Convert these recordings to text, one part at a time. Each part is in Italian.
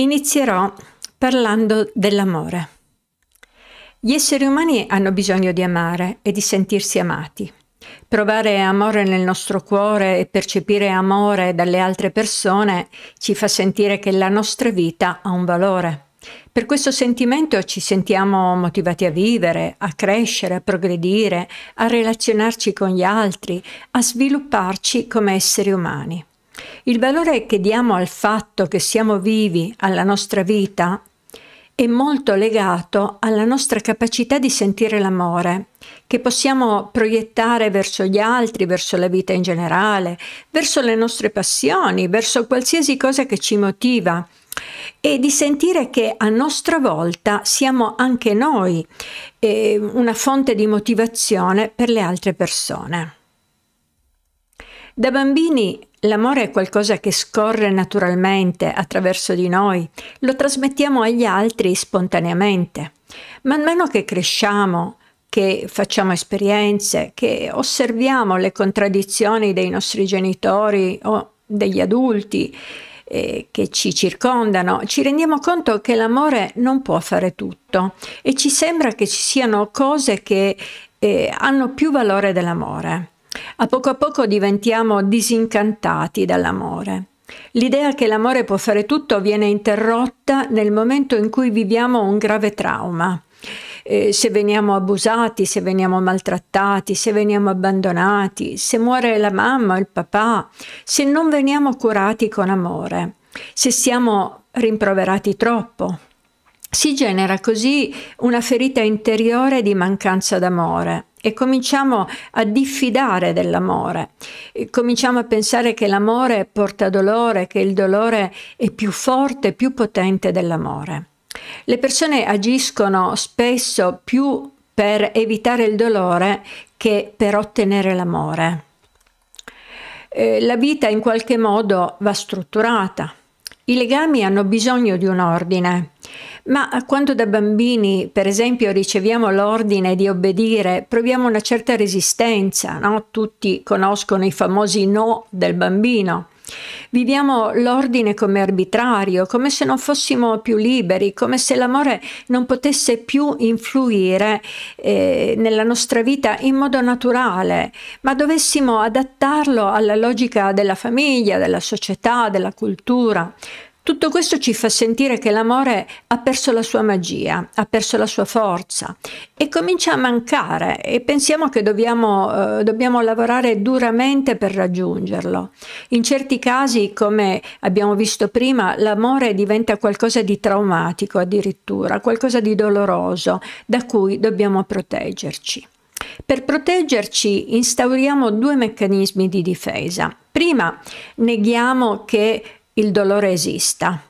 Inizierò parlando dell'amore. Gli esseri umani hanno bisogno di amare e di sentirsi amati. Provare amore nel nostro cuore e percepire amore dalle altre persone ci fa sentire che la nostra vita ha un valore. Per questo sentimento ci sentiamo motivati a vivere, a crescere, a progredire, a relazionarci con gli altri, a svilupparci come esseri umani. Il valore che diamo al fatto che siamo vivi, alla nostra vita, è molto legato alla nostra capacità di sentire l'amore, che possiamo proiettare verso gli altri, verso la vita in generale, verso le nostre passioni, verso qualsiasi cosa che ci motiva e di sentire che a nostra volta siamo anche noi eh, una fonte di motivazione per le altre persone. Da bambini l'amore è qualcosa che scorre naturalmente attraverso di noi, lo trasmettiamo agli altri spontaneamente. Man mano che cresciamo, che facciamo esperienze, che osserviamo le contraddizioni dei nostri genitori o degli adulti eh, che ci circondano, ci rendiamo conto che l'amore non può fare tutto e ci sembra che ci siano cose che eh, hanno più valore dell'amore. A poco a poco diventiamo disincantati dall'amore. L'idea che l'amore può fare tutto viene interrotta nel momento in cui viviamo un grave trauma. Eh, se veniamo abusati, se veniamo maltrattati, se veniamo abbandonati, se muore la mamma o il papà, se non veniamo curati con amore, se siamo rimproverati troppo. Si genera così una ferita interiore di mancanza d'amore e cominciamo a diffidare dell'amore, e cominciamo a pensare che l'amore porta dolore, che il dolore è più forte, più potente dell'amore. Le persone agiscono spesso più per evitare il dolore che per ottenere l'amore. Eh, la vita in qualche modo va strutturata, i legami hanno bisogno di un ordine, ma quando da bambini, per esempio, riceviamo l'ordine di obbedire, proviamo una certa resistenza, no? Tutti conoscono i famosi no del bambino. Viviamo l'ordine come arbitrario, come se non fossimo più liberi, come se l'amore non potesse più influire eh, nella nostra vita in modo naturale, ma dovessimo adattarlo alla logica della famiglia, della società, della cultura. Tutto questo ci fa sentire che l'amore ha perso la sua magia, ha perso la sua forza e comincia a mancare e pensiamo che dobbiamo, eh, dobbiamo lavorare duramente per raggiungerlo. In certi casi, come abbiamo visto prima, l'amore diventa qualcosa di traumatico addirittura, qualcosa di doloroso da cui dobbiamo proteggerci. Per proteggerci instauriamo due meccanismi di difesa. Prima neghiamo che il dolore esista.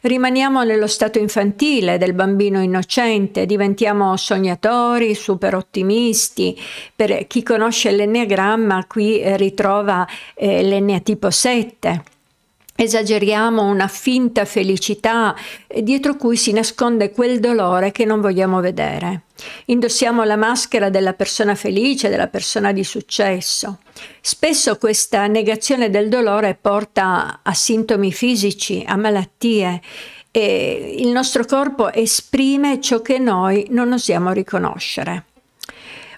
Rimaniamo nello stato infantile del bambino innocente, diventiamo sognatori, super ottimisti. Per chi conosce l'enneagramma, qui eh, ritrova eh, tipo 7 esageriamo una finta felicità eh, dietro cui si nasconde quel dolore che non vogliamo vedere. Indossiamo la maschera della persona felice, della persona di successo. Spesso questa negazione del dolore porta a sintomi fisici, a malattie e il nostro corpo esprime ciò che noi non osiamo riconoscere.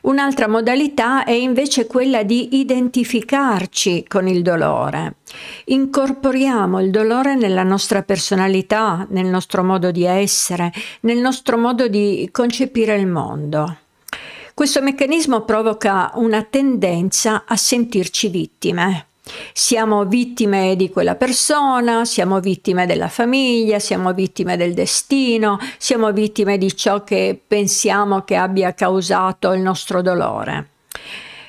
Un'altra modalità è invece quella di identificarci con il dolore. Incorporiamo il dolore nella nostra personalità, nel nostro modo di essere, nel nostro modo di concepire il mondo. Questo meccanismo provoca una tendenza a sentirci vittime. Siamo vittime di quella persona, siamo vittime della famiglia, siamo vittime del destino, siamo vittime di ciò che pensiamo che abbia causato il nostro dolore.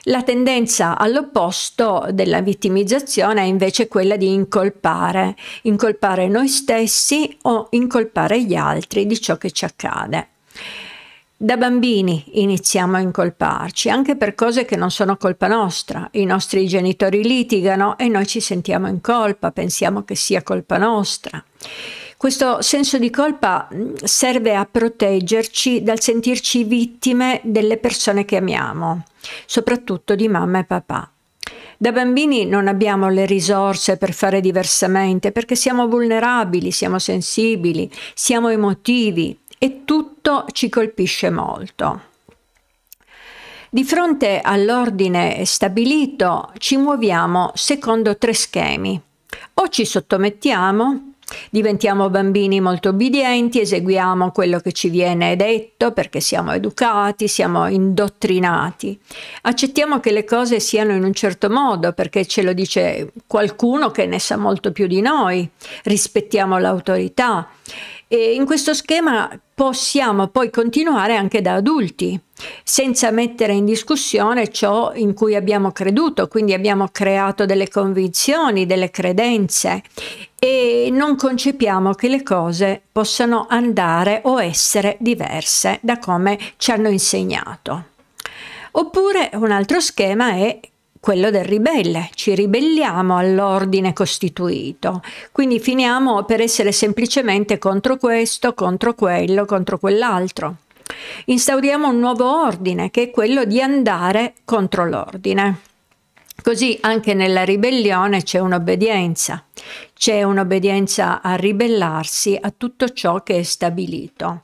La tendenza all'opposto della vittimizzazione è invece quella di incolpare, incolpare noi stessi o incolpare gli altri di ciò che ci accade. Da bambini iniziamo a incolparci, anche per cose che non sono colpa nostra. I nostri genitori litigano e noi ci sentiamo in colpa, pensiamo che sia colpa nostra. Questo senso di colpa mm, serve a proteggerci dal sentirci vittime delle persone che amiamo, soprattutto di mamma e papà. Da bambini non abbiamo le risorse per fare diversamente perché siamo vulnerabili, siamo sensibili, siamo emotivi e tutto ci colpisce molto. Di fronte all'ordine stabilito ci muoviamo secondo tre schemi. O ci sottomettiamo, diventiamo bambini molto obbedienti, eseguiamo quello che ci viene detto perché siamo educati, siamo indottrinati. Accettiamo che le cose siano in un certo modo perché ce lo dice qualcuno che ne sa molto più di noi. Rispettiamo l'autorità e in questo schema possiamo poi continuare anche da adulti, senza mettere in discussione ciò in cui abbiamo creduto, quindi abbiamo creato delle convinzioni, delle credenze e non concepiamo che le cose possano andare o essere diverse da come ci hanno insegnato. Oppure un altro schema è quello del ribelle, ci ribelliamo all'ordine costituito, quindi finiamo per essere semplicemente contro questo, contro quello, contro quell'altro. Instauriamo un nuovo ordine che è quello di andare contro l'ordine. Così anche nella ribellione c'è un'obbedienza, c'è un'obbedienza a ribellarsi a tutto ciò che è stabilito.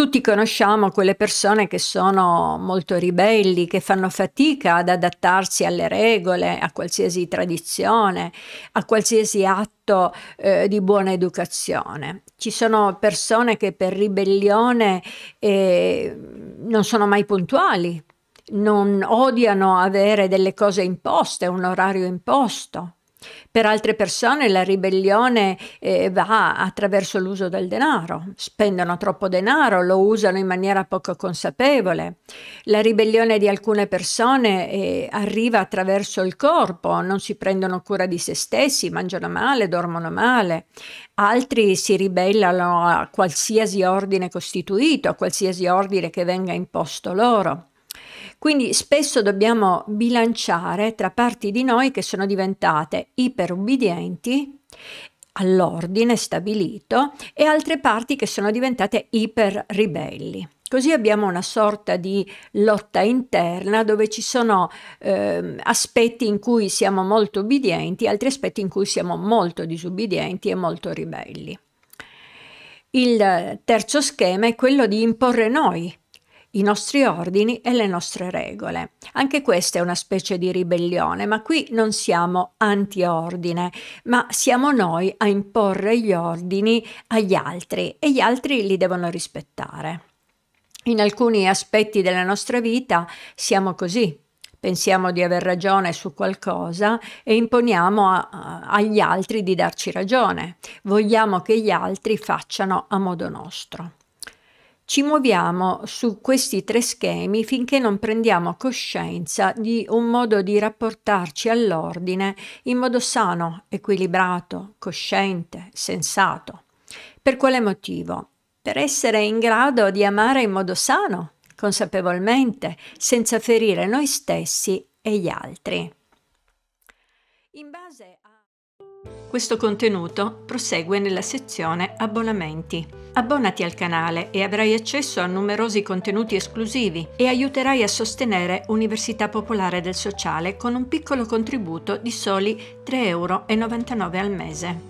Tutti conosciamo quelle persone che sono molto ribelli, che fanno fatica ad adattarsi alle regole, a qualsiasi tradizione, a qualsiasi atto eh, di buona educazione. Ci sono persone che per ribellione eh, non sono mai puntuali, non odiano avere delle cose imposte, un orario imposto. Per altre persone la ribellione eh, va attraverso l'uso del denaro, spendono troppo denaro, lo usano in maniera poco consapevole. La ribellione di alcune persone eh, arriva attraverso il corpo, non si prendono cura di se stessi, mangiano male, dormono male. Altri si ribellano a qualsiasi ordine costituito, a qualsiasi ordine che venga imposto loro. Quindi spesso dobbiamo bilanciare tra parti di noi che sono diventate iperubbidienti all'ordine stabilito e altre parti che sono diventate iperribelli. Così abbiamo una sorta di lotta interna dove ci sono eh, aspetti in cui siamo molto obbedienti, altri aspetti in cui siamo molto disubbidienti e molto ribelli. Il terzo schema è quello di imporre noi i nostri ordini e le nostre regole. Anche questa è una specie di ribellione, ma qui non siamo anti-ordine, ma siamo noi a imporre gli ordini agli altri e gli altri li devono rispettare. In alcuni aspetti della nostra vita siamo così, pensiamo di aver ragione su qualcosa e imponiamo a, a, agli altri di darci ragione. Vogliamo che gli altri facciano a modo nostro ci muoviamo su questi tre schemi finché non prendiamo coscienza di un modo di rapportarci all'ordine in modo sano, equilibrato, cosciente, sensato. Per quale motivo? Per essere in grado di amare in modo sano, consapevolmente, senza ferire noi stessi e gli altri. In base questo contenuto prosegue nella sezione Abbonamenti. Abbonati al canale e avrai accesso a numerosi contenuti esclusivi e aiuterai a sostenere Università Popolare del Sociale con un piccolo contributo di soli 3,99 euro al mese.